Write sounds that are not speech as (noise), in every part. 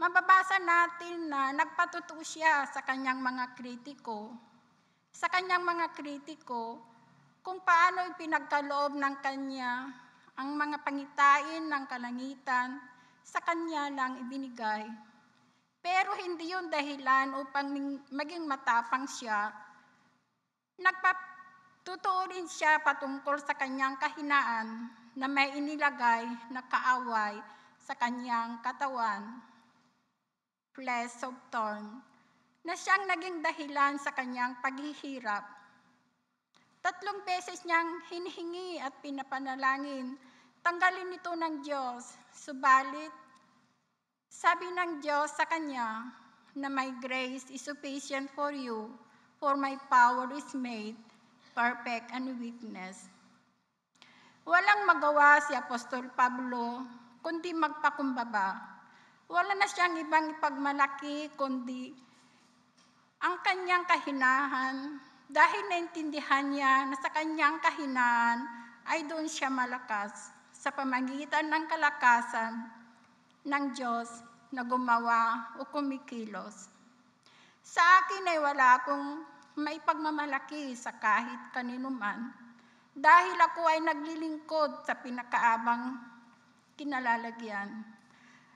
mababasa natin na nagpatuto siya sa kanyang mga kritiko, sa kanyang mga kritiko, kung paano ipinagkaloob ng kanya ang mga pangitain ng kalangitan sa kanya lang ibinigay. Pero hindi yun dahilan upang maging matapang siya. Nagpatutuo din siya patungkol sa kanyang kahinaan na may inilagay na kaaway sa kanyang katawan. Place Sogtorn na siyang naging dahilan sa kanyang paghihirap. Tatlong beses niyang hinihingi at pinapanalangin, tanggalin ito ng Diyos, subalit sabi ng Diyos sa kanya na my grace is sufficient for you, for my power is made perfect and weakness. Walang magawa si Apostol Pablo kundi magpakumbaba wala na siyang ibang ipagmalaki kundi ang kanyang kahinahan. Dahil naintindihan niya na sa kanyang kahinahan ay doon siya malakas sa pamagitan ng kalakasan ng Diyos na gumawa o kumikilos. Sa akin ay wala akong may pagmamalaki sa kahit kaninuman dahil ako ay naglilingkod sa pinakaabang kinalalagyan.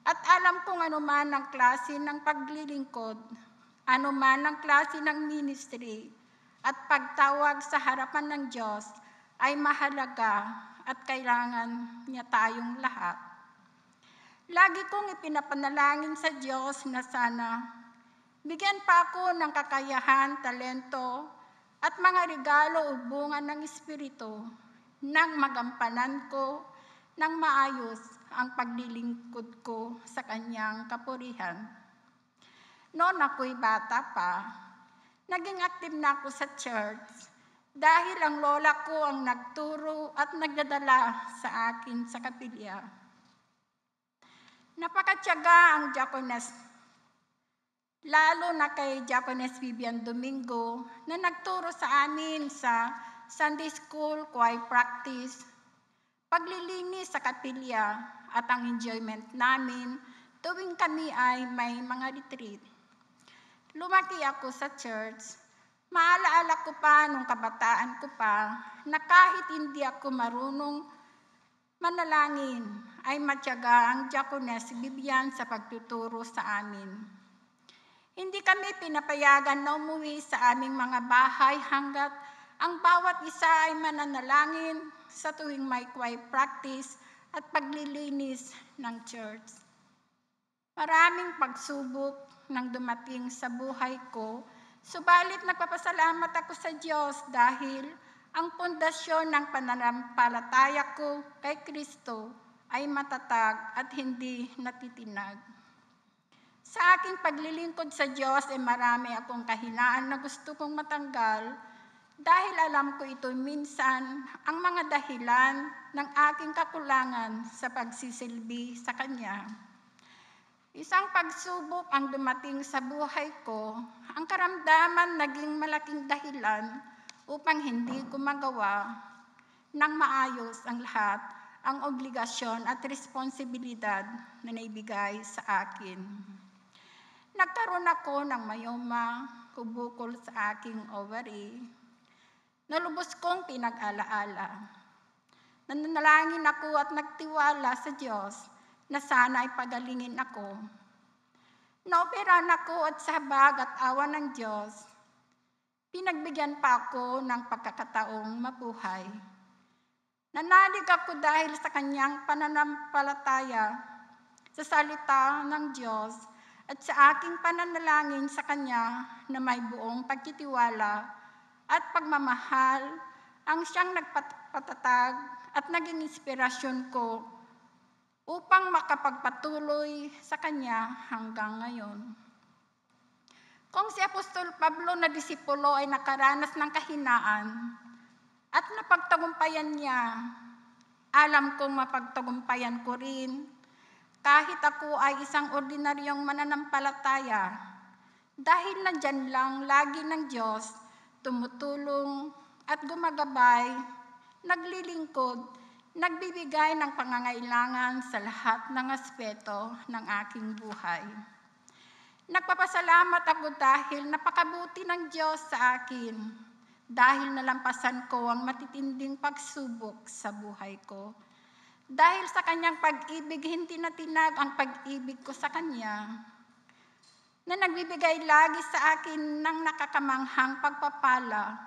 At alam kong ano man ang klase ng paglilingkod, ano man ang klase ng ministry, at pagtawag sa harapan ng Diyos ay mahalaga at kailangan niya tayong lahat. Lagi kong ipinapanalangin sa Diyos na sana bigyan pa ako ng kakayahan, talento, at mga regalo o bunga ng Espiritu ng magampanan ko ng maayos ang paglilingkod ko sa kanyang kapurihan. Noon ako'y bata pa, naging active na ako sa church dahil ang lola ko ang nagturo at nagdadala sa akin sa kapilya. Napakatyaga ang Japones, lalo na kay Japones Vivian Domingo na nagturo sa amin sa Sunday School, Choir Practice, paglilinis sa kapilya at ang enjoyment namin tuwing kami ay may mga retreat. Lumaki ako sa church. Maalaala ko pa nung kabataan ko pa na kahit hindi ako marunong manalangin ay matyaga ang Diakones Bibian sa pagtuturo sa amin. Hindi kami pinapayagan na umuwi sa aming mga bahay hanggat ang bawat isa ay mananalangin sa tuwing may choir practice at paglilinis ng church. Maraming pagsubok nang dumating sa buhay ko, subalit nagpapasalamat ako sa Diyos dahil ang pundasyon ng pananampalataya ko kay Kristo ay matatag at hindi natitinag. Sa aking paglilingkod sa Diyos ay marami akong kahinaan na gusto kong matanggal dahil alam ko ito minsan ang mga dahilan ng aking kakulangan sa pagsisilbi sa Kanya. Isang pagsubok ang dumating sa buhay ko, ang karamdaman naging malaking dahilan upang hindi ko magawa ng maayos ang lahat ang obligasyon at responsibilidad na naibigay sa akin. Nagkaroon ako ng mayoma, kubukol sa aking ovary, Nalubos kong pinag-alaala. Nananalangin ako at nagtiwala sa Diyos na sana ay pagalingin ako. Naoperan ako at sa habag at awa ng Diyos, Pinagbigyan pa ako ng pagkakataong mabuhay. Nanalig ako dahil sa kanyang pananampalataya sa salita ng Diyos at sa aking pananalangin sa Kanya na may buong pagtitiwala at pagmamahal ang siyang nagpatatag at naging inspirasyon ko upang makapagpatuloy sa Kanya hanggang ngayon. Kung si Apostol Pablo na disipulo ay nakaranas ng kahinaan at napagtagumpayan niya, alam kong mapagtagumpayan ko rin kahit ako ay isang ordinaryong mananampalataya dahil nandyan lang lagi ng Diyos tumutulong at gumagabay, naglilingkod, nagbibigay ng pangangailangan sa lahat ng aspeto ng aking buhay. Nagpapasalamat ako dahil napakabuti ng Diyos sa akin dahil nalampasan ko ang matitinding pagsubok sa buhay ko. Dahil sa kanyang pag-ibig, hindi natinag ang pag-ibig ko sa kanya na nagbibigay lagi sa akin ng nakakamanghang pagpapala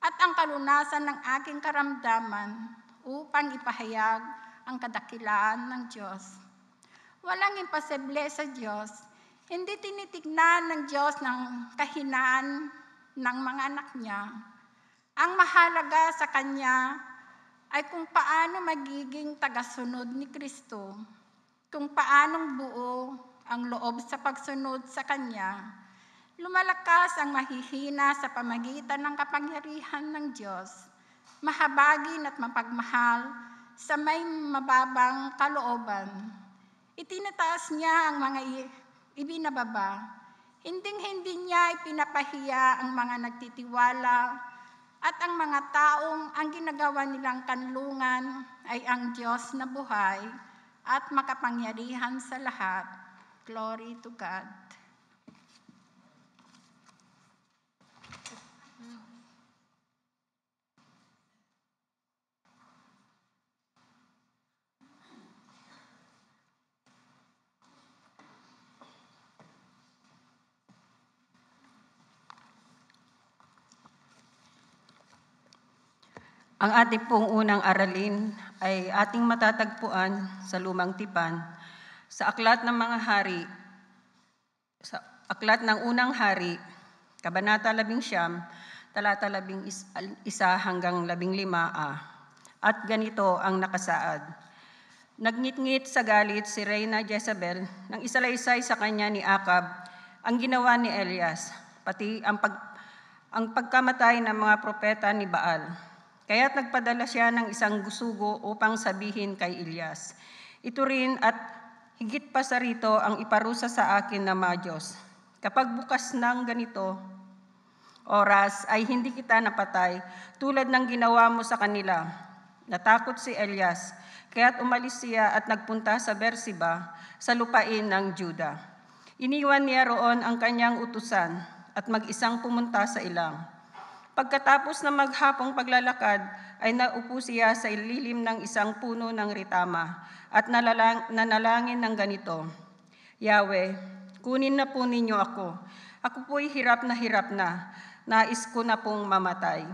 at ang kalunasan ng aking karamdaman upang ipahayag ang kadakilaan ng Diyos. Walang imposible sa Diyos. Hindi tinitignan ng Diyos ng kahinaan ng mga anak niya. Ang mahalaga sa Kanya ay kung paano magiging tagasunod ni Kristo, kung paanong buo ang loob sa pagsunod sa Kanya, lumalakas ang mahihina sa pamagitan ng kapangyarihan ng Diyos, mahabagin at mapagmahal sa may mababang kalooban. Itinataas niya ang mga ibinababa. Hinding-hindi niya ipinapahiya ang mga nagtitiwala at ang mga taong ang ginagawa nilang kanlungan ay ang Diyos na buhay at makapangyarihan sa lahat Glory to God. Ang ating pong unang aralin ay ating matatagpuan sa Lumang Tipan, sa aklat ng mga hari, sa aklat ng unang hari, Kabanata 11, talata isa hanggang 15a. At ganito ang nakasaad. Nagngit-ngit sa galit si Reyna Jezebel nang isalaysay sa kanya ni Akab ang ginawa ni Elias, pati ang, pag, ang pagkamatay ng mga propeta ni Baal. Kaya't nagpadala siya ng isang gusugo upang sabihin kay Elias. Ito rin at Higit pa sa rito ang iparusa sa akin na Madyos. Kapag bukas ng ganito, oras ay hindi kita napatay tulad ng ginawa mo sa kanila. Natakot si Elias, kaya't umalis siya at nagpunta sa Bersiba sa lupain ng Juda. Iniwan niya roon ang kanyang utusan at mag-isang pumunta sa ilang. Pagkatapos na maghapong paglalakad, ay naupo siya sa ililim ng isang puno ng ritama at nalalang, nanalangin ng ganito, Yahweh, kunin na po ninyo ako. Ako po'y hirap na hirap na. Nais ko na pong mamatay.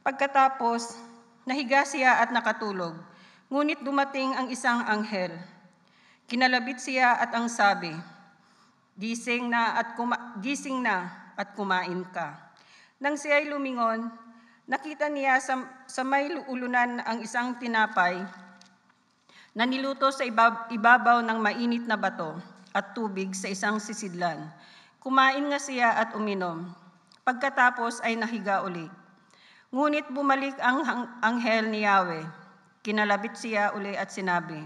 Pagkatapos, nahiga siya at nakatulog. Ngunit dumating ang isang anghel. Kinalabit siya at ang sabi, Gising na at, kuma- gising na at kumain ka. Nang siya'y lumingon, nakita niya sa, sa may ulunan ang isang tinapay na niluto sa ibabaw ng mainit na bato at tubig sa isang sisidlan. Kumain nga siya at uminom. Pagkatapos ay nahiga uli. Ngunit bumalik ang anghel ni Yahweh. Kinalabit siya uli at sinabi,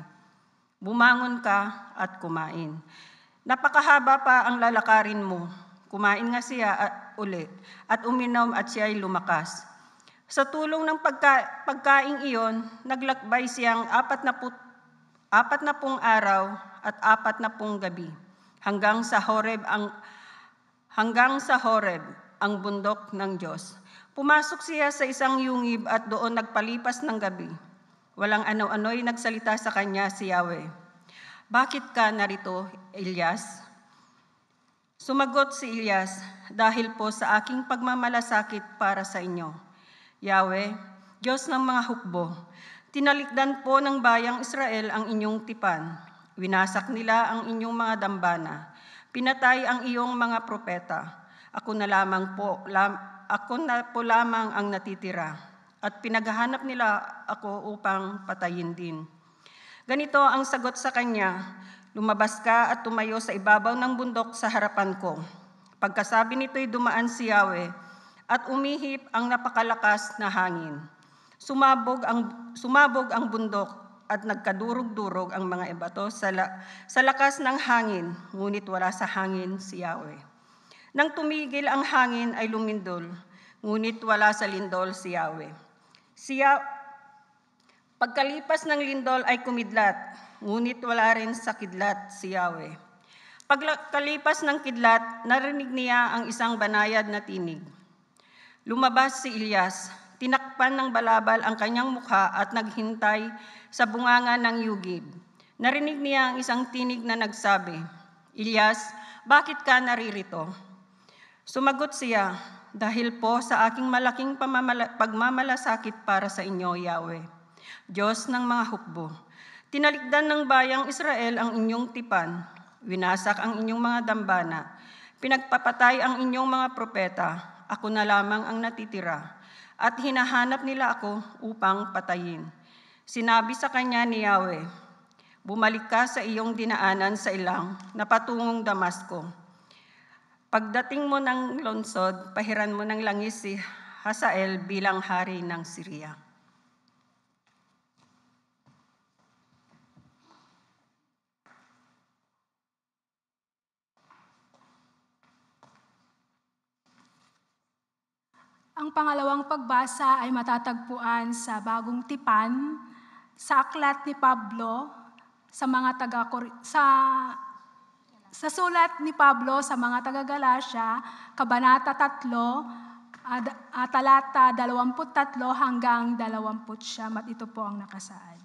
Bumangon ka at kumain. Napakahaba pa ang lalakarin mo. Kumain nga siya at uli at uminom at siya ay lumakas. Sa tulong ng pagka, pagkaing iyon, naglakbay siyang apat na puto apat na pong araw at apat na pong gabi hanggang sa Horeb ang hanggang sa Horeb ang bundok ng Diyos. Pumasok siya sa isang yungib at doon nagpalipas ng gabi. Walang ano-ano'y nagsalita sa kanya si Yahweh. Bakit ka narito, Elias? Sumagot si Elias, dahil po sa aking pagmamalasakit para sa inyo. Yahweh, Diyos ng mga hukbo, Tinalikdan po ng bayang Israel ang inyong tipan. Winasak nila ang inyong mga dambana. Pinatay ang iyong mga propeta. Ako na lamang po, lam, ako na po lamang ang natitira. At pinaghahanap nila ako upang patayin din. Ganito ang sagot sa kanya, Lumabas ka at tumayo sa ibabaw ng bundok sa harapan ko. Pagkasabi nito'y dumaan si Yahweh at umihip ang napakalakas na hangin. Sumabog ang, sumabog ang bundok at nagkadurog-durog ang mga ibato sa, la, sa lakas ng hangin, ngunit wala sa hangin si Yahweh. Nang tumigil ang hangin ay lumindol, ngunit wala sa lindol si Yahweh. Siya, pagkalipas ng lindol ay kumidlat, ngunit wala rin sa kidlat si Yahweh. Pagkalipas ng kidlat, narinig niya ang isang banayad na tinig. Lumabas si Ilyas, Tinakpan ng balabal ang kanyang mukha at naghintay sa bunganga ng yugib. Narinig niya ang isang tinig na nagsabi, Ilyas, bakit ka naririto? Sumagot siya, dahil po sa aking malaking pagmamalasakit para sa inyo, Yahweh, Diyos ng mga hukbo. Tinalikdan ng bayang Israel ang inyong tipan, winasak ang inyong mga dambana, pinagpapatay ang inyong mga propeta, ako na lamang ang natitira at hinahanap nila ako upang patayin. Sinabi sa kanya ni Yahweh, Bumalik ka sa iyong dinaanan sa ilang na patungong Damasko. Pagdating mo ng lonsod, pahiran mo ng langis si Hasael bilang hari ng Syria. Ang pangalawang pagbasa ay matatagpuan sa Bagong Tipan, sa aklat ni Pablo, sa mga taga sa sa sulat ni Pablo sa mga taga Galacia, Kabanata 3, at talata 23 hanggang 20 at ito po ang nakasaad.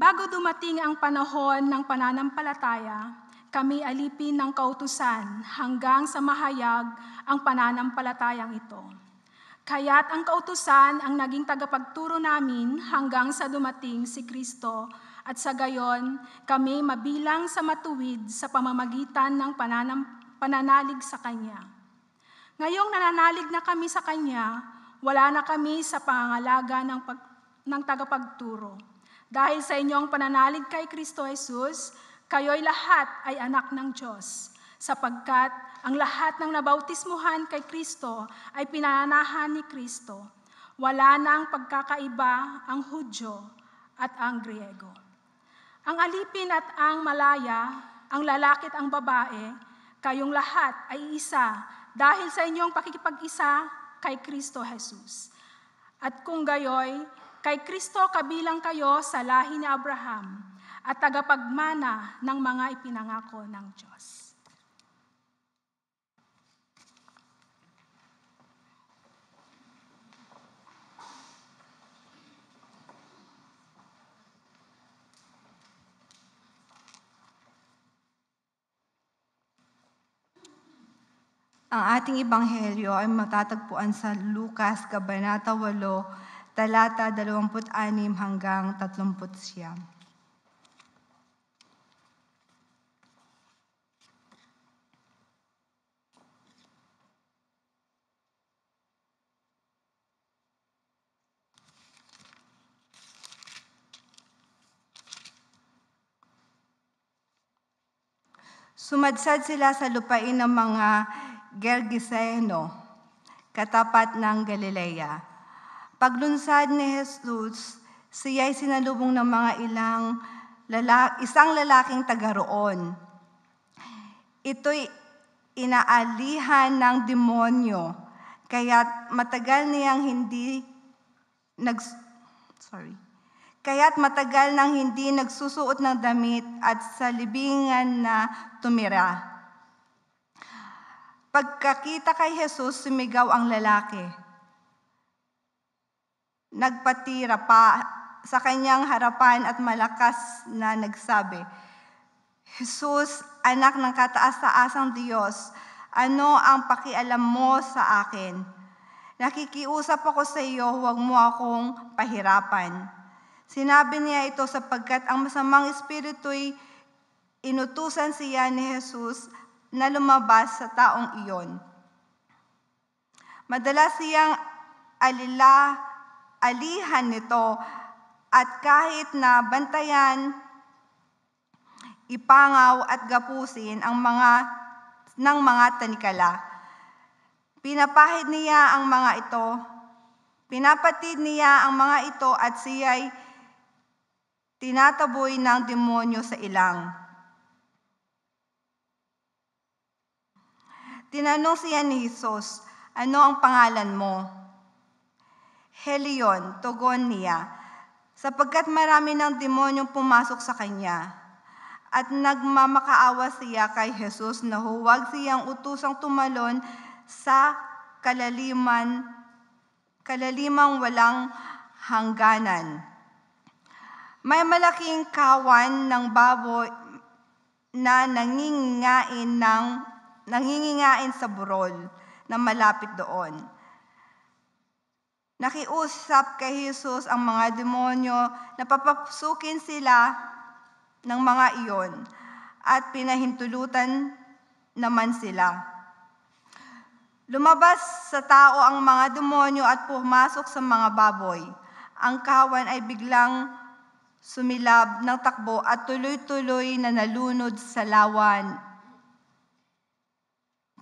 Bago dumating ang panahon ng pananampalataya, kami alipin ng kautusan hanggang sa mahayag ang pananampalatayang ito. Kaya't ang kautusan ang naging tagapagturo namin hanggang sa dumating si Kristo at sa gayon, kami mabilang sa matuwid sa pamamagitan ng pananam, pananalig sa Kanya. Ngayong nananalig na kami sa Kanya, wala na kami sa pangalaga ng, pag, ng tagapagturo. Dahil sa inyong pananalig kay Kristo Jesus, kayo'y lahat ay anak ng Diyos, sapagkat ang lahat ng nabautismuhan kay Kristo ay pinanahan ni Kristo. Wala na ang pagkakaiba ang Hudyo at ang Griego. Ang alipin at ang malaya, ang lalaki at ang babae, kayong lahat ay isa dahil sa inyong pakikipag-isa kay Kristo Jesus. At kung gayoy, Kay Kristo kabilang kayo sa lahi ni Abraham at tagapagmana ng mga ipinangako ng Diyos. Ang ating ebanghelyo ay matatagpuan sa Lucas Kabanata 8, talata 26 hanggang 30. Sumadsad sila sa lupain ng mga Gergiseno, katapat ng Galilea, Paglunsad ni Jesus, siya'y sinalubong ng mga ilang lala, isang lalaking taga Ito'y inaalihan ng demonyo, kaya matagal niyang hindi nag sorry. Kaya't matagal nang hindi nagsusuot ng damit at sa libingan na tumira. Pagkakita kay Jesus, sumigaw ang lalaki nagpatira pa sa kanyang harapan at malakas na nagsabi, Jesus, anak ng kataas-taasang Diyos, ano ang pakialam mo sa akin? Nakikiusap ako sa iyo, huwag mo akong pahirapan. Sinabi niya ito sapagkat ang masamang espiritu'y inutusan siya ni Jesus na lumabas sa taong iyon. Madalas siyang alila alihan nito at kahit na bantayan, ipangaw at gapusin ang mga ng mga tanikala. Pinapahid niya ang mga ito, pinapatid niya ang mga ito at siya'y tinataboy ng demonyo sa ilang. Tinanong siya ni Jesus, ano ang pangalan mo? Helion, tugon niya, sapagkat marami ng demonyong pumasok sa kanya. At nagmamakaawa siya kay Jesus na huwag siyang utusang tumalon sa kalaliman, kalalimang walang hangganan. May malaking kawan ng baboy na nangingain ng nangingingain sa burol na malapit doon. Nakiusap kay Jesus ang mga demonyo na papapsukin sila ng mga iyon at pinahintulutan naman sila. Lumabas sa tao ang mga demonyo at pumasok sa mga baboy. Ang kawan ay biglang sumilab ng takbo at tuloy-tuloy na nalunod sa lawan.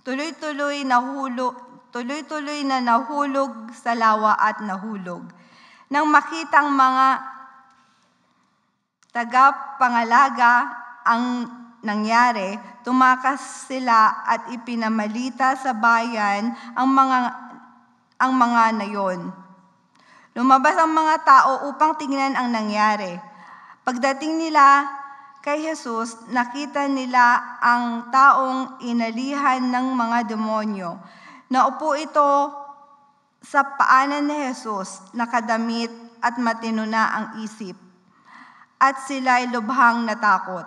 Tuloy-tuloy na hulo, tuloy-tuloy na nahulog sa lawa at nahulog. Nang makitang mga tagapangalaga ang nangyari, tumakas sila at ipinamalita sa bayan ang mga ang mga nayon. Lumabas ang mga tao upang tingnan ang nangyari. Pagdating nila kay Jesus, nakita nila ang taong inalihan ng mga demonyo Naupo ito sa paanan ni Jesus, nakadamit at matino na ang isip. At sila'y lubhang natakot.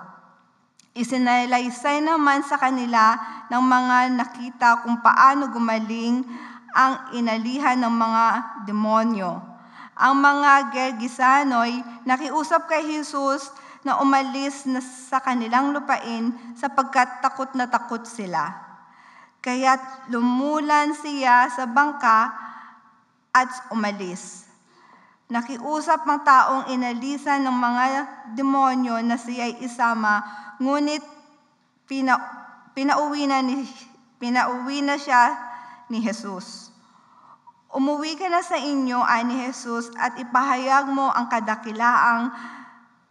Isinalaysay naman sa kanila ng mga nakita kung paano gumaling ang inalihan ng mga demonyo. Ang mga Gergisanoy nakiusap kay Jesus na umalis na sa kanilang lupain sapagkat takot na takot sila. Kaya lumulan siya sa bangka at umalis. Nakiusap ang taong inalisan ng mga demonyo na siya ay isama, ngunit pina, pinauwi, na ni, pinauwi na siya ni Jesus. Umuwi ka na sa inyo, ay ni Jesus, at ipahayag mo ang kadakilaang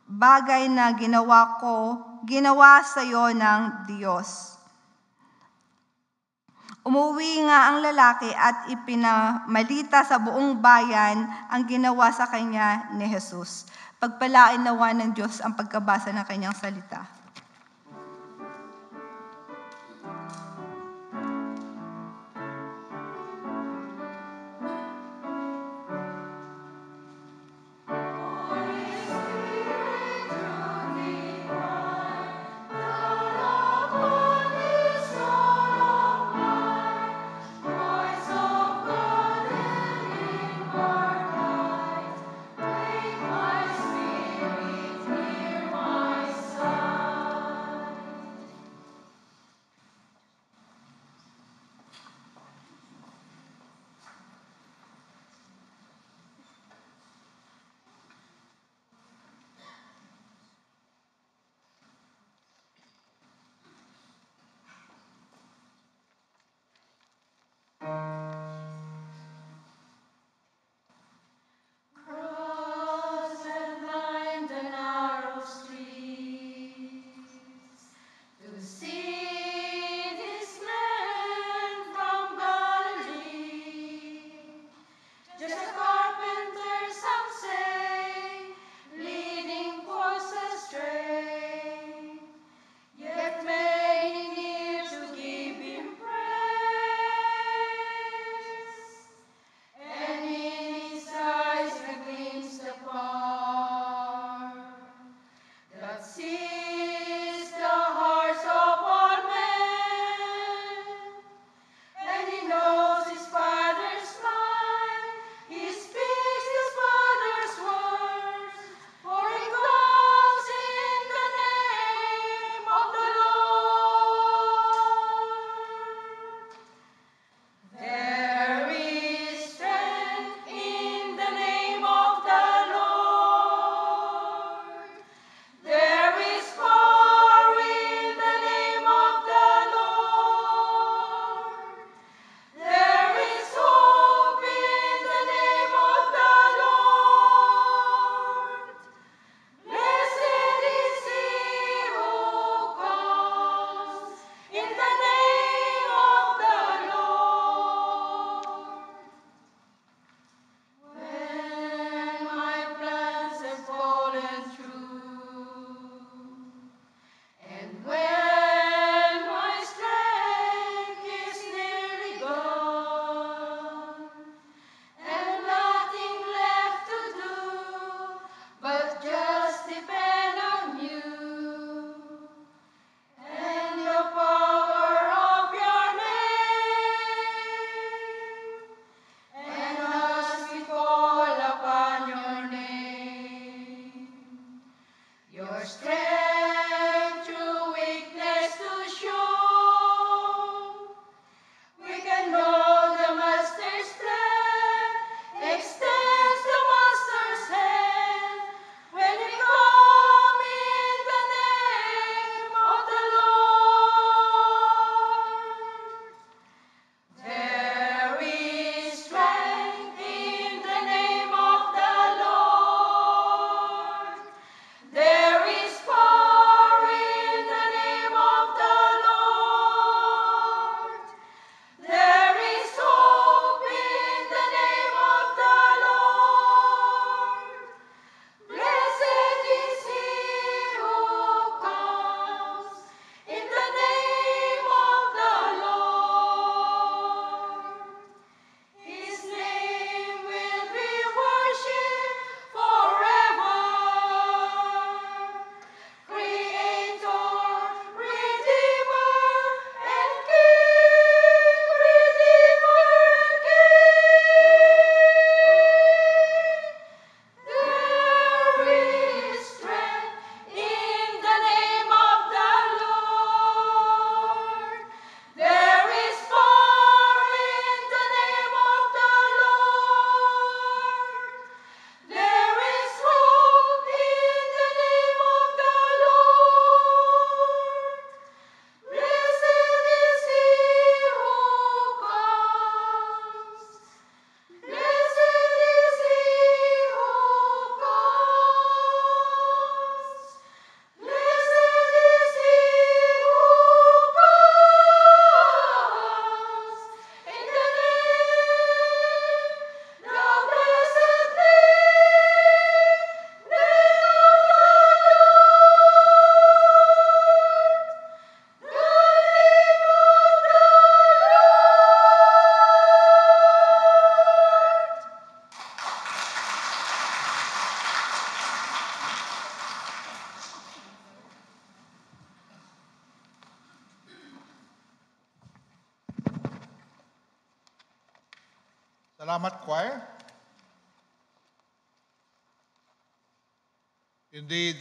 bagay na ginawa ko, ginawa sa iyo ng Diyos. Umuwi nga ang lalaki at ipinamalita sa buong bayan ang ginawa sa kanya ni Jesus. Pagpalain nawa ng Diyos ang pagkabasa ng kanyang salita.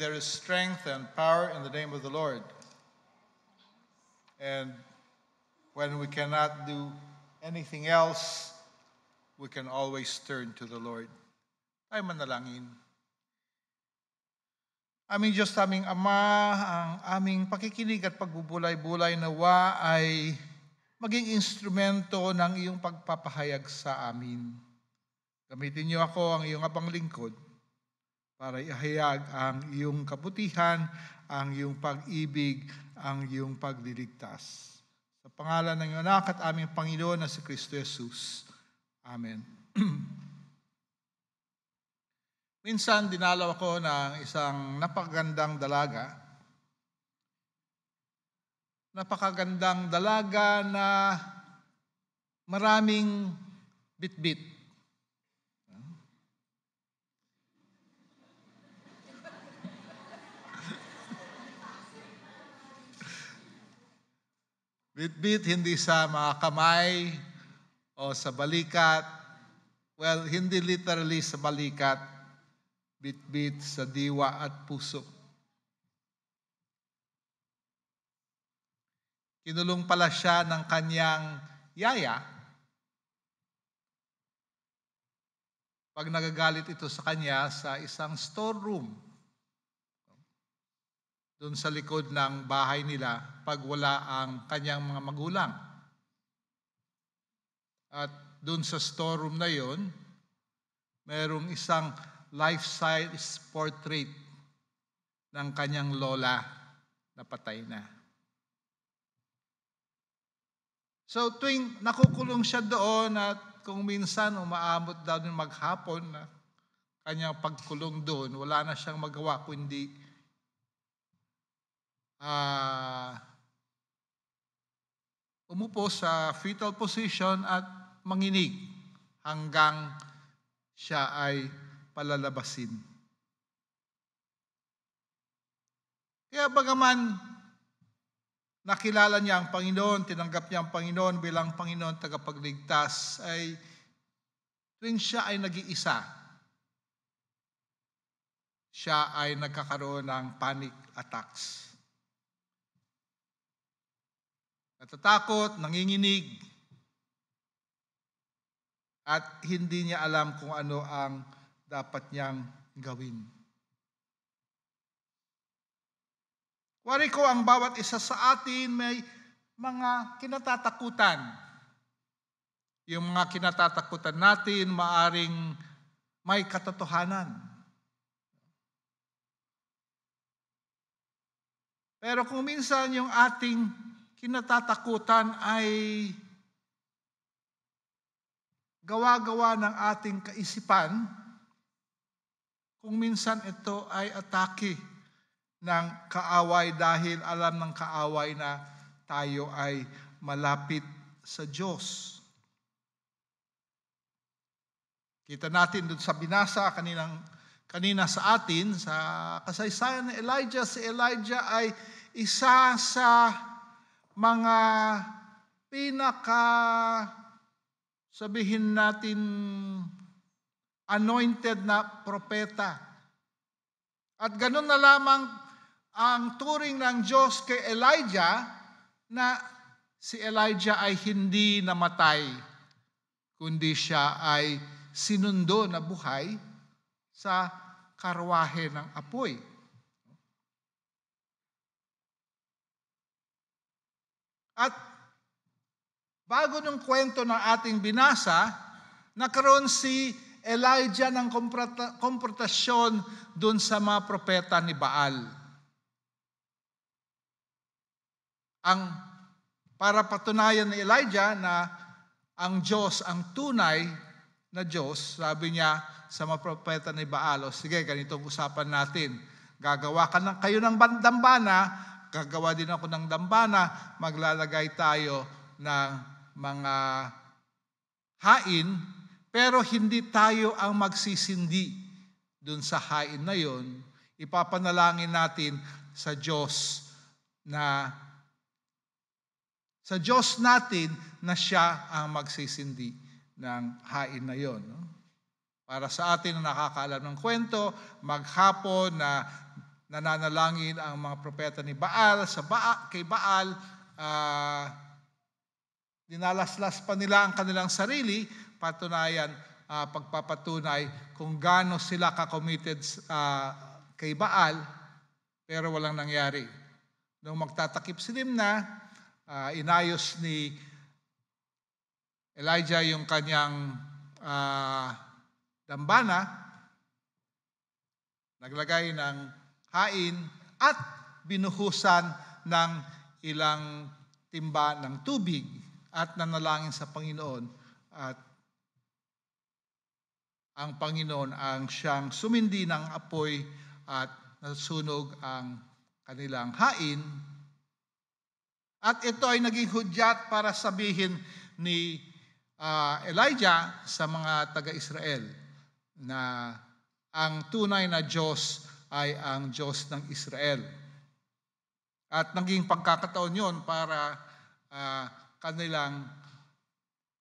there is strength and power in the name of the Lord. And when we cannot do anything else, we can always turn to the Lord. Tayo manalangin. Aming Diyos, aming Ama, ang aming pakikinig at pagbubulay-bulay nawa ay maging instrumento ng iyong pagpapahayag sa amin. Gamitin niyo ako ang iyong abang lingkod para ihayag ang iyong kabutihan, ang iyong pag-ibig, ang iyong pagliligtas. Sa pangalan ng iyong anak at aming Panginoon na si Kristo Jesus. Amen. (clears throat) Minsan dinalaw ako ng isang napagandang dalaga. Napakagandang dalaga na maraming bitbit. -bit. Bitbit hindi sa mga kamay o sa balikat. Well, hindi literally sa balikat. Bitbit sa diwa at puso. Kinulong pala siya ng kanyang yaya. Pag nagagalit ito sa kanya sa isang storeroom doon sa likod ng bahay nila pag wala ang kanyang mga magulang. At doon sa storeroom na yon, merong isang life-size portrait ng kanyang lola na patay na. So tuwing nakukulong siya doon at kung minsan umaamot daw ng maghapon na kanyang pagkulong doon, wala na siyang magawa kundi uh, umupo sa fetal position at manginig hanggang siya ay palalabasin. Kaya bagaman nakilala niya ang Panginoon, tinanggap niya ang Panginoon bilang Panginoon tagapagligtas, ay tuwing siya ay nag-iisa, siya ay nagkakaroon ng panic attacks. natatakot, nanginginig, at hindi niya alam kung ano ang dapat niyang gawin. Wari ko ang bawat isa sa atin may mga kinatatakutan. Yung mga kinatatakutan natin maaring may katotohanan. Pero kung minsan yung ating kinatatakutan ay gawa-gawa ng ating kaisipan kung minsan ito ay atake ng kaaway dahil alam ng kaaway na tayo ay malapit sa Diyos. Kita natin doon sa binasa kaninang, kanina sa atin, sa kasaysayan ni Elijah, si Elijah ay isa sa mga pinaka sabihin natin anointed na propeta. At ganun na lamang ang turing ng Diyos kay Elijah na si Elijah ay hindi namatay, kundi siya ay sinundo na buhay sa karwahe ng apoy. At bago ng kwento ng ating binasa, nakaroon si Elijah ng komportasyon dun sa mga propeta ni Baal. Ang para patunayan ni Elijah na ang Diyos, ang tunay na Diyos, sabi niya sa mga propeta ni Baal, o sige, ganito ang usapan natin. Gagawa ka ng, kayo ng dambana gagawa din ako ng dambana, maglalagay tayo ng mga hain, pero hindi tayo ang magsisindi dun sa hain na yon. Ipapanalangin natin sa Diyos na sa Diyos natin na siya ang magsisindi ng hain na yon. Para sa atin na nakakaalam ng kwento, maghapon na nananalangin ang mga propeta ni Baal sa Baal, kay Baal uh, dinalaslas pa nila ang kanilang sarili patunayan uh, pagpapatunay kung gaano sila ka-committed uh, kay Baal pero walang nangyari nung magtatakip silim na uh, inayos ni Elijah yung kanyang uh, dambana naglagay ng kain at binuhusan ng ilang timba ng tubig at nanalangin sa Panginoon at ang Panginoon ang siyang sumindi ng apoy at nasunog ang kanilang hain. At ito ay naging hudyat para sabihin ni uh, Elijah sa mga taga-Israel na ang tunay na Diyos ay ang Diyos ng Israel. At naging pagkakataon yon para uh, kanilang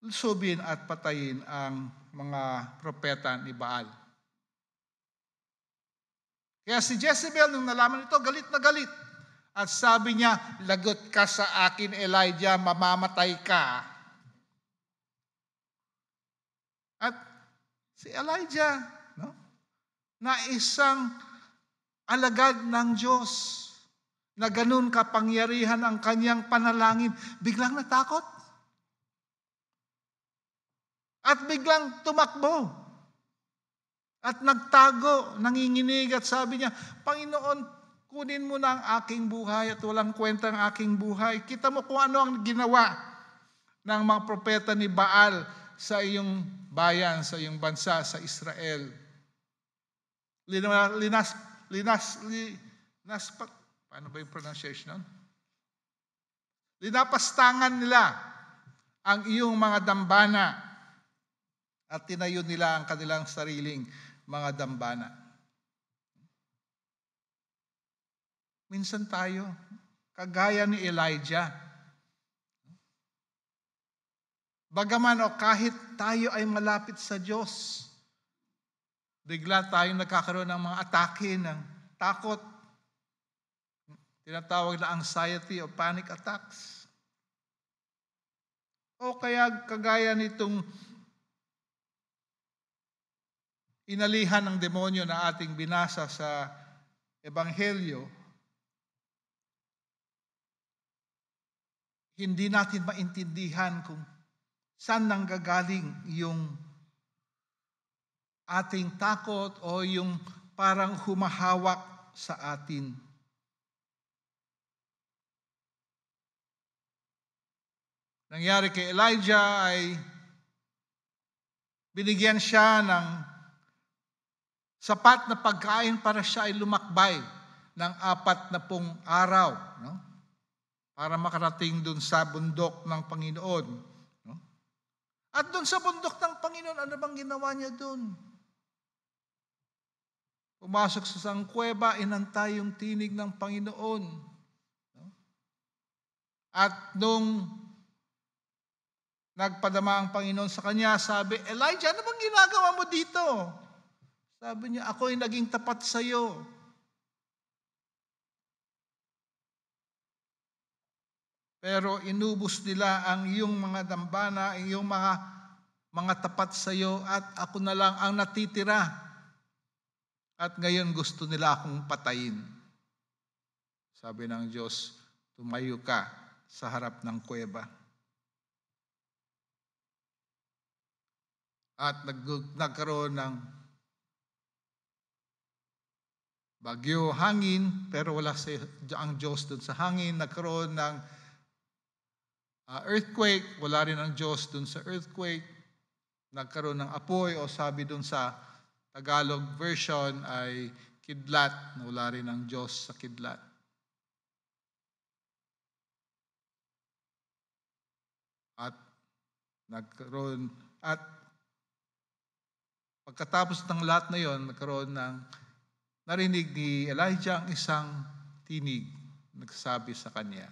lusubin at patayin ang mga propeta ni Baal. Kaya si Jezebel, nung nalaman ito, galit na galit. At sabi niya, lagot ka sa akin, Elijah, mamamatay ka. At si Elijah, no? na isang alagad ng Diyos na ganun kapangyarihan ang kanyang panalangin, biglang natakot. At biglang tumakbo. At nagtago, nanginginig at sabi niya, Panginoon, kunin mo na ang aking buhay at walang kwenta ang aking buhay. Kita mo kung ano ang ginawa ng mga propeta ni Baal sa iyong bayan, sa iyong bansa, sa Israel. Linas, linas, li, naspat, paano ba yung pronunciation nun? Linapastangan nila ang iyong mga dambana at tinayo nila ang kanilang sariling mga dambana. Minsan tayo, kagaya ni Elijah, bagaman o oh, kahit tayo ay malapit sa Diyos, bigla tayong nagkakaroon ng mga atake ng takot. Tinatawag na anxiety o panic attacks. O kaya kagaya nitong inalihan ng demonyo na ating binasa sa Ebanghelyo, hindi natin maintindihan kung saan nanggagaling yung ating takot o yung parang humahawak sa atin. Nangyari kay Elijah ay binigyan siya ng sapat na pagkain para siya ay lumakbay ng apat na pong araw no? para makarating doon sa bundok ng Panginoon. No? At doon sa bundok ng Panginoon, ano bang ginawa niya doon? Pumasok sa isang kuweba, inantay yung tinig ng Panginoon. At nung nagpadama ang Panginoon sa kanya, sabi, Elijah, ano bang ginagawa mo dito? Sabi niya, ako ay naging tapat sa iyo. Pero inubos nila ang iyong mga dambana, iyong mga mga tapat sa iyo at ako na lang ang natitira. At ngayon gusto nila akong patayin. Sabi ng Diyos, tumayo ka sa harap ng kuweba. At nag- nagkaroon ng bagyo, hangin, pero wala si, ang Diyos dun sa hangin. Nagkaroon ng uh, earthquake, wala rin ang Diyos dun sa earthquake. Nagkaroon ng apoy o sabi dun sa Tagalog version ay kidlat, wala rin ang Diyos sa kidlat. At nagkaroon at pagkatapos ng lahat na yon, nagkaroon ng narinig ni Elijah ang isang tinig nagsabi sa kanya.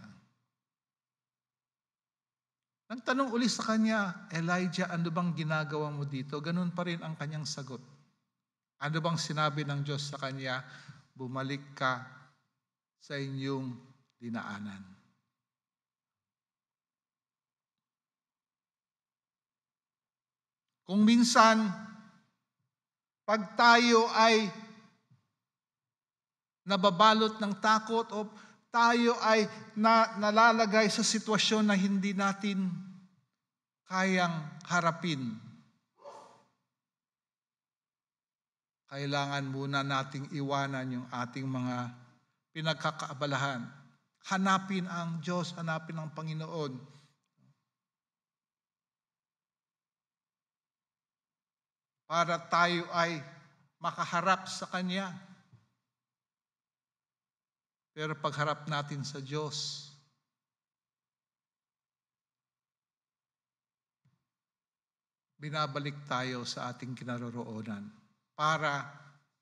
Nang tanong uli sa kanya, Elijah, ano bang ginagawa mo dito? Ganun pa rin ang kanyang sagot. Ano bang sinabi ng Diyos sa kanya? Bumalik ka sa inyong dinaanan. Kung minsan, pag tayo ay nababalot ng takot o tayo ay na, nalalagay sa sitwasyon na hindi natin kayang harapin, kailangan muna nating iwanan yung ating mga pinagkakaabalahan. Hanapin ang Diyos, hanapin ang Panginoon. Para tayo ay makaharap sa Kanya. Pero pagharap natin sa Diyos, binabalik tayo sa ating kinaroroonan para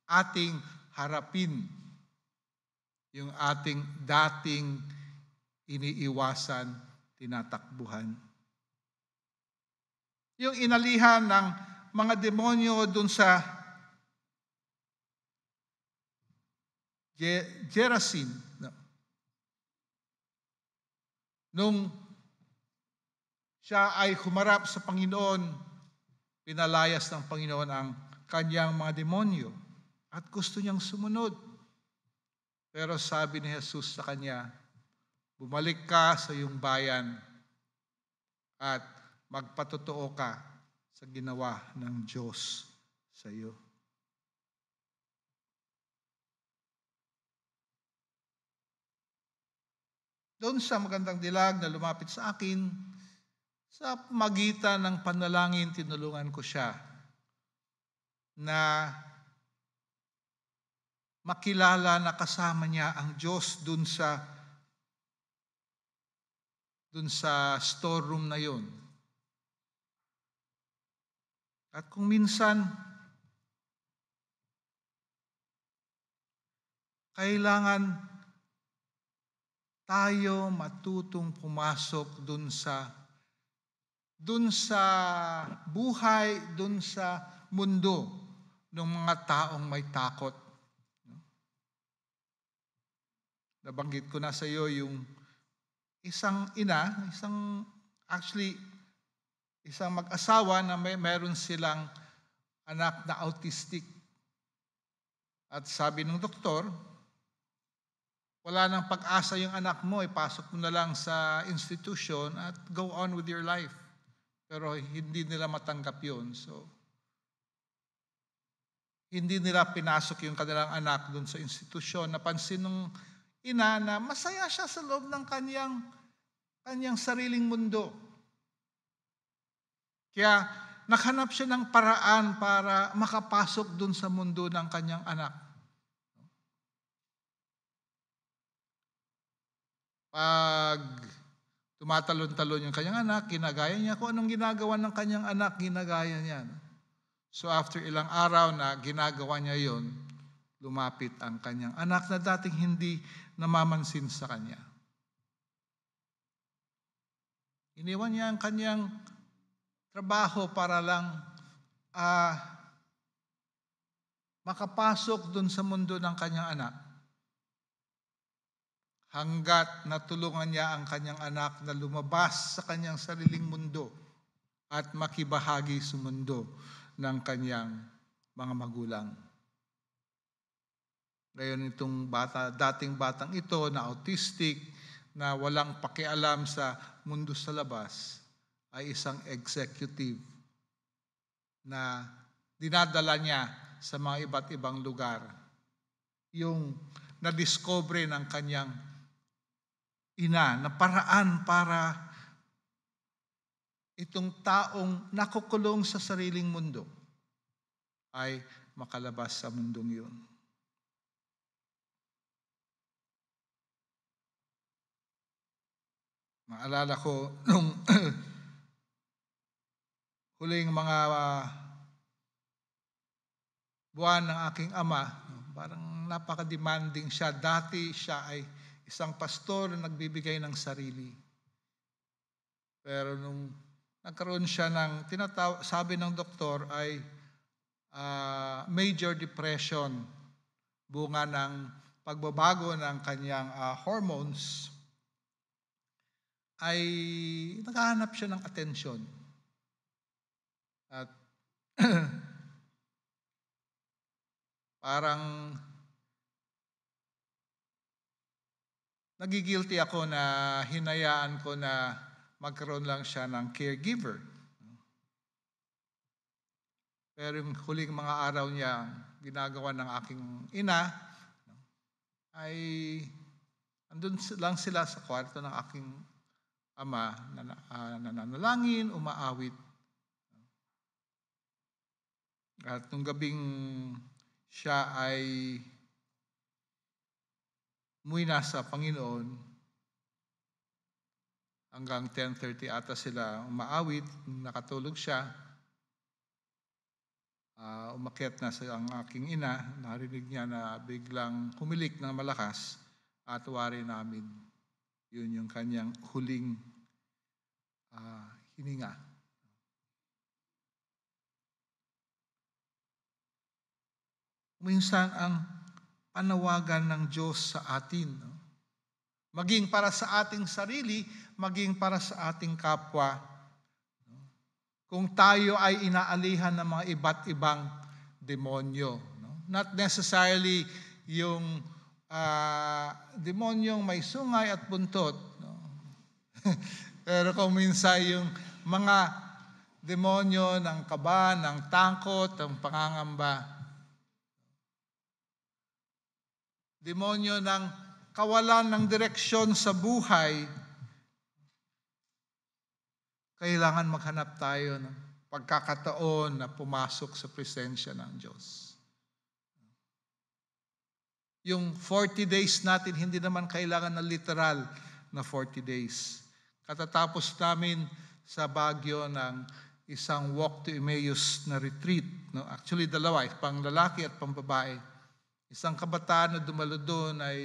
ating harapin yung ating dating iniiwasan, tinatakbuhan. Yung inalihan ng mga demonyo dun sa Gerasim. Nung siya ay humarap sa Panginoon, pinalayas ng Panginoon ang kanyang mga demonyo at gusto niyang sumunod. Pero sabi ni Jesus sa kanya, bumalik ka sa iyong bayan at magpatotoo ka sa ginawa ng Diyos sa iyo. doon sa magandang dilag na lumapit sa akin, sa magitan ng panalangin, tinulungan ko siya na makilala na kasama niya ang Diyos dun sa dun sa storeroom na yon. At kung minsan kailangan tayo matutong pumasok dun sa dun sa buhay, dun sa mundo ng mga taong may takot. Nabanggit ko na sa iyo yung isang ina, isang actually isang mag-asawa na may meron silang anak na autistic. At sabi ng doktor, wala nang pag-asa yung anak mo, ipasok eh, mo na lang sa institution at go on with your life. Pero hindi nila matanggap yun. So, hindi nila pinasok yung kanilang anak doon sa institusyon. Napansin ng ina na masaya siya sa loob ng kanyang, kanyang sariling mundo. Kaya naghanap siya ng paraan para makapasok doon sa mundo ng kanyang anak. Pag tumatalon-talon yung kanyang anak, ginagaya niya. Kung anong ginagawa ng kanyang anak, ginagaya niya. No? So after ilang araw na ginagawa niya yon, lumapit ang kanyang anak na dating hindi namamansin sa kanya. Iniwan niya ang kanyang trabaho para lang uh, makapasok dun sa mundo ng kanyang anak. Hanggat natulungan niya ang kanyang anak na lumabas sa kanyang sariling mundo at makibahagi sa mundo ng kanyang mga magulang. Ngayon itong bata, dating batang ito na autistic, na walang pakialam sa mundo sa labas, ay isang executive na dinadala niya sa mga iba't ibang lugar. Yung na-discover ng kanyang ina na paraan para itong taong nakukulong sa sariling mundo ay makalabas sa mundong yun. Maalala ko nung (clears throat) huling mga ah, buwan ng aking ama, parang napaka-demanding siya. Dati siya ay isang pastor na nagbibigay ng sarili. Pero nung nagkaroon siya ng, tinataw, sabi ng doktor ay uh, major depression, bunga ng pagbabago ng kanyang uh, hormones, ay naghahanap siya ng atensyon. At (clears throat) parang nagigilty ako na hinayaan ko na magkaroon lang siya ng caregiver. Pero yung huling mga araw niya, ginagawa ng aking ina, ay andun lang sila sa kwarto ng aking ama na uh, nananalangin, umaawit. At nung gabing siya ay muna sa Panginoon, hanggang 10.30 ata sila umaawit, nakatulog siya, uh, umakyat na sa ang aking ina, narinig niya na biglang humilik ng malakas at wari namin. Yun yung kanyang huling uh, hininga. Minsan ang panawagan ng Diyos sa atin, no? maging para sa ating sarili, maging para sa ating kapwa. Kung tayo ay inaalihan ng mga iba't ibang demonyo. Not necessarily yung uh, demonyong may sungay at buntot. No? (laughs) Pero kung minsan yung mga demonyo ng kaba, ng takot, ng pangangamba. Demonyo ng kawalan ng direksyon sa buhay kailangan maghanap tayo ng pagkakataon na pumasok sa presensya ng Diyos. Yung 40 days natin, hindi naman kailangan na literal na 40 days. Katatapos namin sa Bagyo ng isang walk to Emmaus na retreat. No? Actually, dalawa, eh, pang lalaki at pang babae. Isang kabataan na dumalo doon ay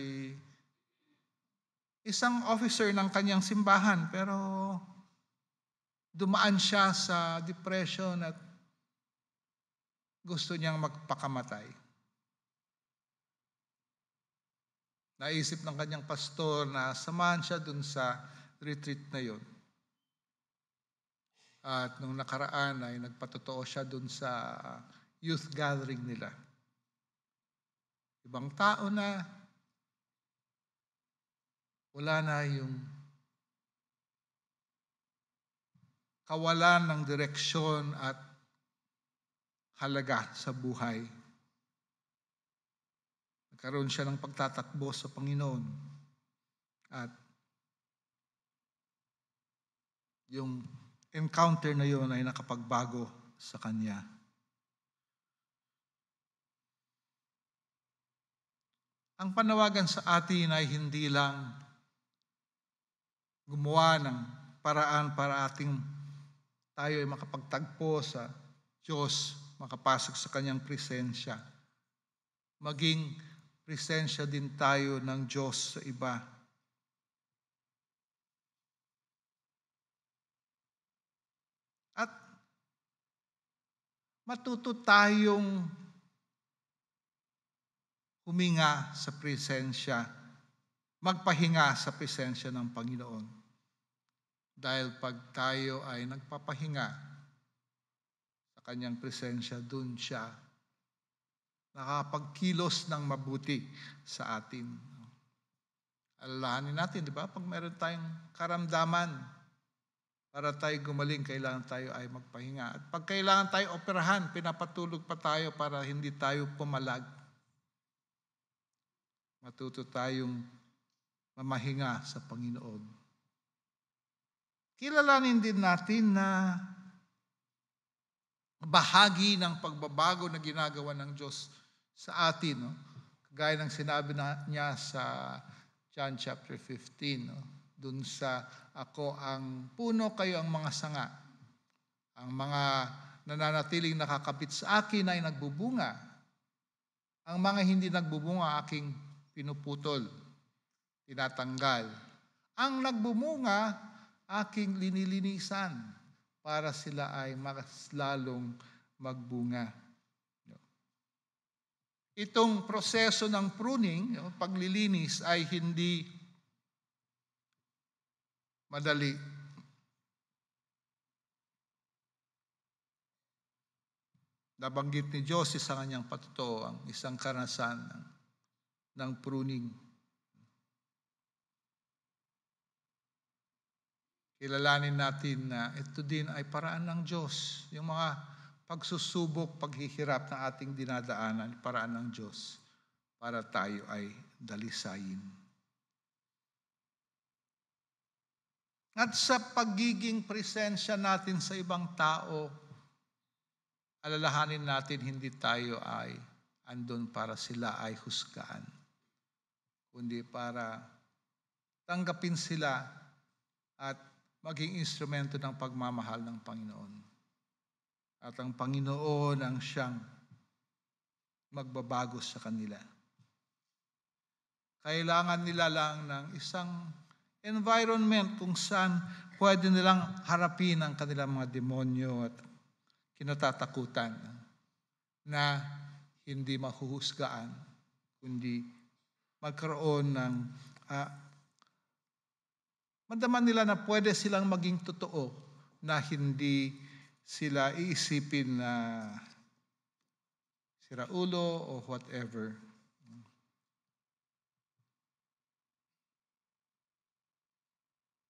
isang officer ng kanyang simbahan, pero dumaan siya sa depression at gusto niyang magpakamatay. Naisip ng kanyang pastor na samahan siya dun sa retreat na yon. At nung nakaraan ay nagpatotoo siya dun sa youth gathering nila. Ibang tao na wala na yung kawalan ng direksyon at halaga sa buhay. Nagkaroon siya ng pagtatakbo sa Panginoon at yung encounter na yun ay nakapagbago sa kanya. Ang panawagan sa atin ay hindi lang gumawa ng paraan para ating tayo ay makapagtagpo sa Diyos, makapasok sa kanyang presensya. Maging presensya din tayo ng Diyos sa iba. At matuto tayong huminga sa presensya, magpahinga sa presensya ng Panginoon. Dahil pag tayo ay nagpapahinga sa kanyang presensya, dun siya nakapagkilos ng mabuti sa atin. Alalahanin natin, di ba? Pag meron tayong karamdaman, para tayo gumaling, kailangan tayo ay magpahinga. At pag kailangan tayo operahan, pinapatulog pa tayo para hindi tayo pumalag. Matuto tayong mamahinga sa Panginoon kilalanin din natin na bahagi ng pagbabago na ginagawa ng Diyos sa atin. No? Gaya ng sinabi na, niya sa John chapter 15, no? dun sa ako ang puno, kayo ang mga sanga. Ang mga nananatiling nakakapit sa akin ay nagbubunga. Ang mga hindi nagbubunga aking pinuputol, tinatanggal. Ang nagbumunga aking linilinisan para sila ay mas lalong magbunga. Itong proseso ng pruning, paglilinis ay hindi madali. Nabanggit ni Diyos sa kanyang patutuo ang isang karanasan ng, ng pruning Kilalanin natin na ito din ay paraan ng Diyos. Yung mga pagsusubok, paghihirap na ating dinadaanan, paraan ng Diyos para tayo ay dalisayin. At sa pagiging presensya natin sa ibang tao, alalahanin natin hindi tayo ay andon para sila ay husgaan, kundi para tanggapin sila at maging instrumento ng pagmamahal ng Panginoon. At ang Panginoon ang siyang magbabago sa kanila. Kailangan nila lang ng isang environment kung saan pwede nilang harapin ang kanilang mga demonyo at kinatatakutan na hindi mahuhusgaan, kundi magkaroon ng uh, Madaman nila na pwede silang maging totoo na hindi sila iisipin na sira ulo o whatever.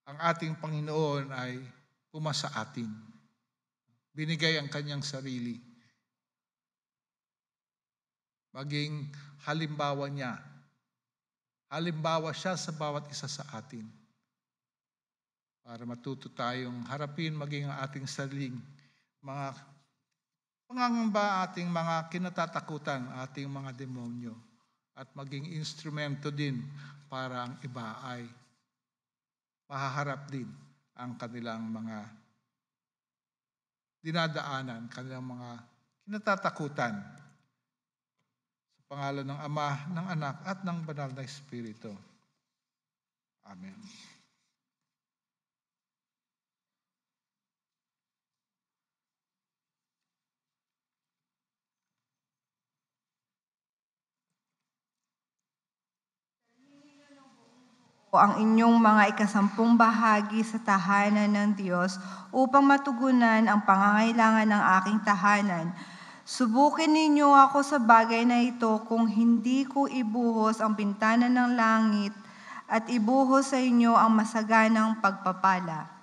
Ang ating Panginoon ay pumasa atin. Binigay ang kanyang sarili. Maging halimbawa niya. Halimbawa siya sa bawat isa sa atin para matuto tayong harapin maging ang ating sariling mga pangangamba ating mga kinatatakutan, ating mga demonyo at maging instrumento din para ang iba ay mahaharap din ang kanilang mga dinadaanan, kanilang mga kinatatakutan sa pangalan ng Ama, ng Anak at ng Banal na Espiritu. Amen. ang inyong mga ikasampung bahagi sa tahanan ng Diyos upang matugunan ang pangangailangan ng aking tahanan. Subukin ninyo ako sa bagay na ito kung hindi ko ibuhos ang bintana ng langit at ibuhos sa inyo ang masaganang pagpapala.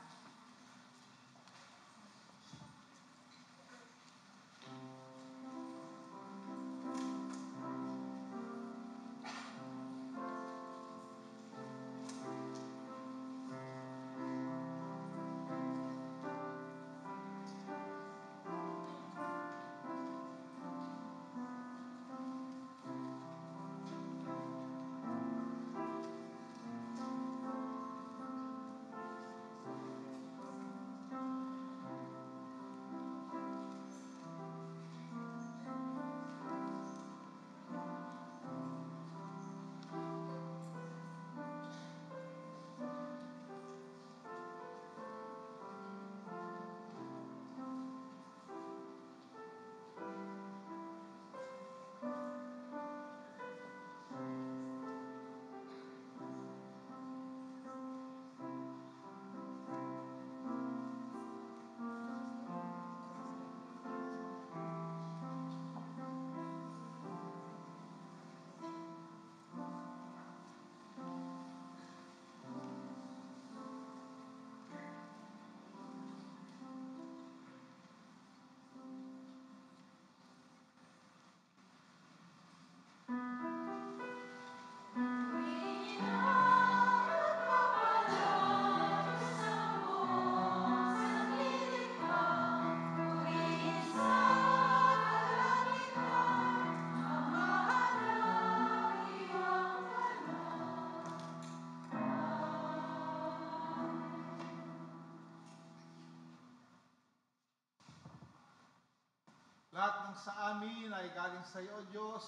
sa amin ay galing sa iyo, Diyos.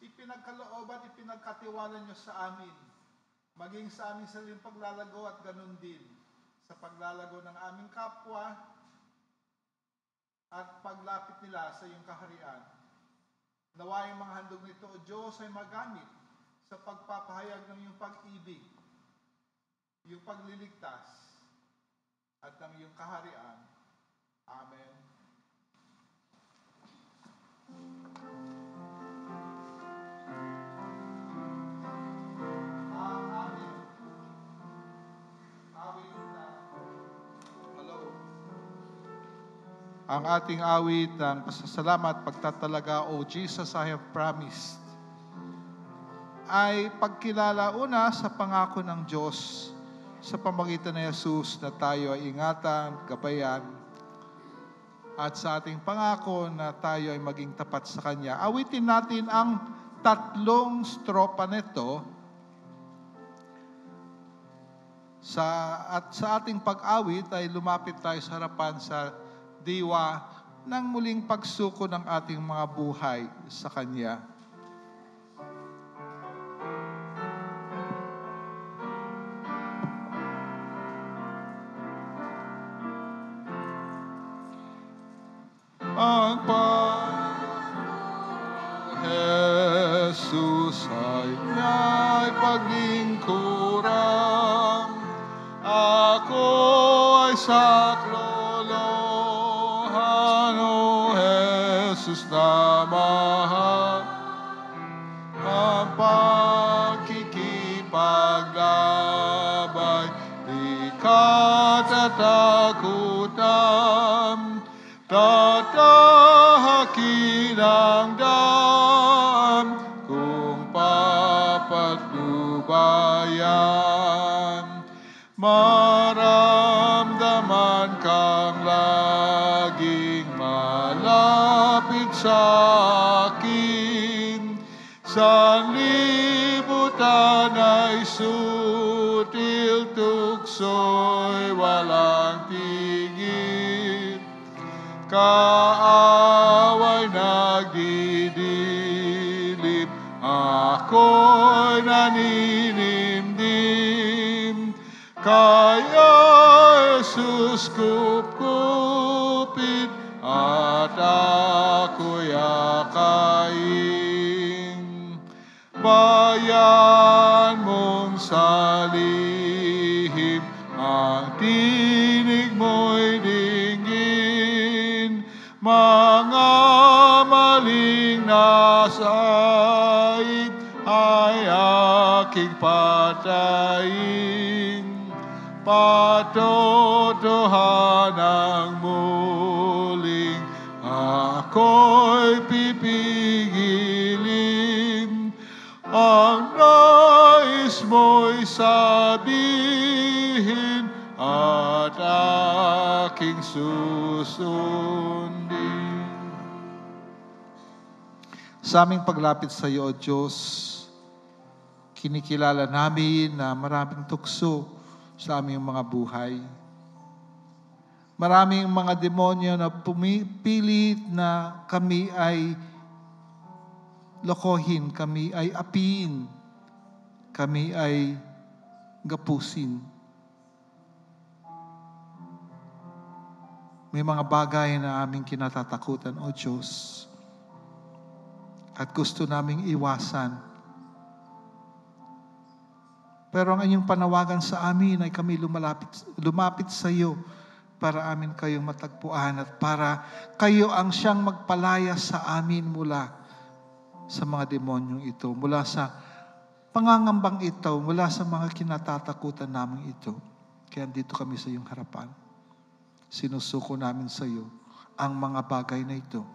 Ipinagkaloob at ipinagkatiwala niyo sa amin. Maging sa amin sa paglalago at ganun din sa paglalago ng aming kapwa at paglapit nila sa iyong kaharian. Nawa yung mga handog nito, O Diyos, ay magamit sa pagpapahayag ng iyong pag-ibig, iyong pagliligtas, at ng iyong kaharian. Amen ang ating awit ng pasasalamat, pagtatalaga, O Jesus, I have promised, ay pagkilala una sa pangako ng Diyos sa pamagitan ni Jesus na tayo ay ingatan, gabayan, at sa ating pangako na tayo ay maging tapat sa Kanya. Awitin natin ang tatlong stropa nito sa, at sa ating pag-awit ay lumapit tayo sa harapan sa diwa ng muling pagsuko ng ating mga buhay sa Kanya. boy. so patayin, patotohanan muling ako'y pipigilin. Ang nais mo'y sabihin at aking susundin. Sa aming paglapit sa iyo, O Diyos, kinikilala namin na maraming tukso sa aming mga buhay. Maraming mga demonyo na pumipilit na kami ay lokohin, kami ay apiin, kami ay gapusin. May mga bagay na aming kinatatakutan, O Diyos. At gusto naming iwasan pero ang inyong panawagan sa amin ay kami lumalapit, lumapit sa iyo para amin kayong matagpuan at para kayo ang siyang magpalaya sa amin mula sa mga demonyong ito, mula sa pangangambang ito, mula sa mga kinatatakutan namin ito. Kaya dito kami sa iyong harapan. Sinusuko namin sa iyo ang mga bagay na ito.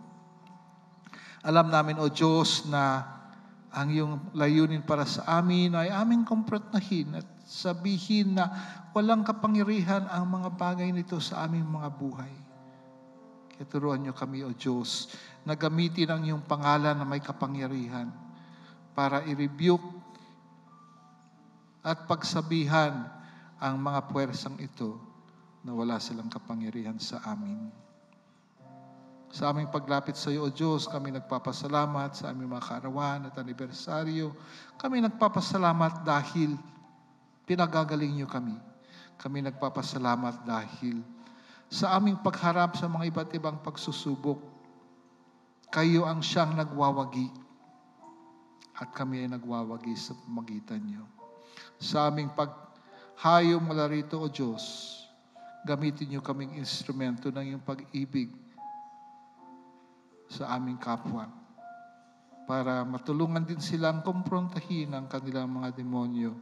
Alam namin, O Diyos, na ang iyong layunin para sa amin ay aming kompretahin at sabihin na walang kapangyarihan ang mga bagay nito sa aming mga buhay. Kaya turuan niyo kami, O Diyos, na gamitin ang iyong pangalan na may kapangyarihan para i-rebuke at pagsabihan ang mga puwersang ito na wala silang kapangyarihan sa amin. Sa aming paglapit sa iyo, O Diyos, kami nagpapasalamat sa aming mga karawan at anibersaryo. Kami nagpapasalamat dahil pinagagaling niyo kami. Kami nagpapasalamat dahil sa aming pagharap sa mga iba't ibang pagsusubok, kayo ang siyang nagwawagi at kami ay nagwawagi sa pamagitan niyo. Sa aming paghayo mula rito, O Diyos, gamitin niyo kaming instrumento ng iyong pag-ibig sa aming kapwa para matulungan din silang kumprontahin ang kanilang mga demonyo,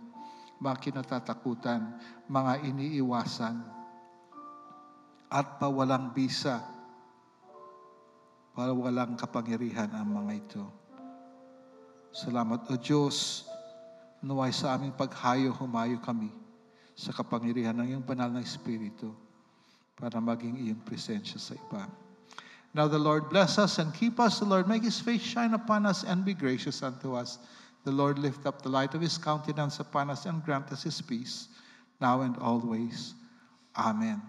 mga kinatatakutan, mga iniiwasan, at pawalang bisa para walang kapangyarihan ang mga ito. Salamat o Diyos, naway sa aming paghayo humayo kami sa kapangyarihan ng iyong banal na Espiritu para maging iyong presensya sa iba. Now the Lord bless us and keep us. The Lord make his face shine upon us and be gracious unto us. The Lord lift up the light of his countenance upon us and grant us his peace, now and always. Amen.